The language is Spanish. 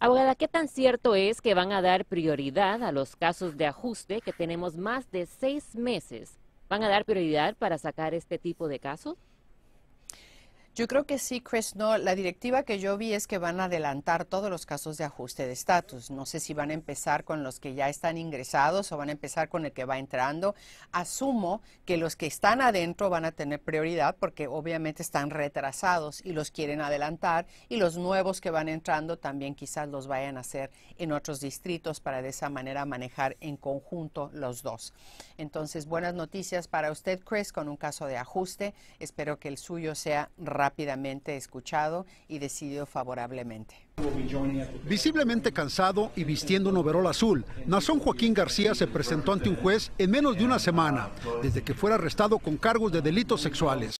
Abogada, ¿qué tan cierto es que van a dar prioridad a los casos de ajuste que tenemos más de seis meses? ¿Van a dar prioridad para sacar este tipo de casos? Yo creo que sí, Chris, no. La directiva que yo vi es que van a adelantar todos los casos de ajuste de estatus. No sé si van a empezar con los que ya están ingresados o van a empezar con el que va entrando. Asumo que los que están adentro van a tener prioridad porque obviamente están retrasados y los quieren adelantar y los nuevos que van entrando también quizás los vayan a hacer en otros distritos para de esa manera manejar en conjunto los dos. Entonces, buenas noticias para usted, Chris, con un caso de ajuste. Espero que el suyo sea rápido rápidamente escuchado y decidió favorablemente. Visiblemente cansado y vistiendo un overol azul, Nazón Joaquín García se presentó ante un juez en menos de una semana, desde que fuera arrestado con cargos de delitos sexuales.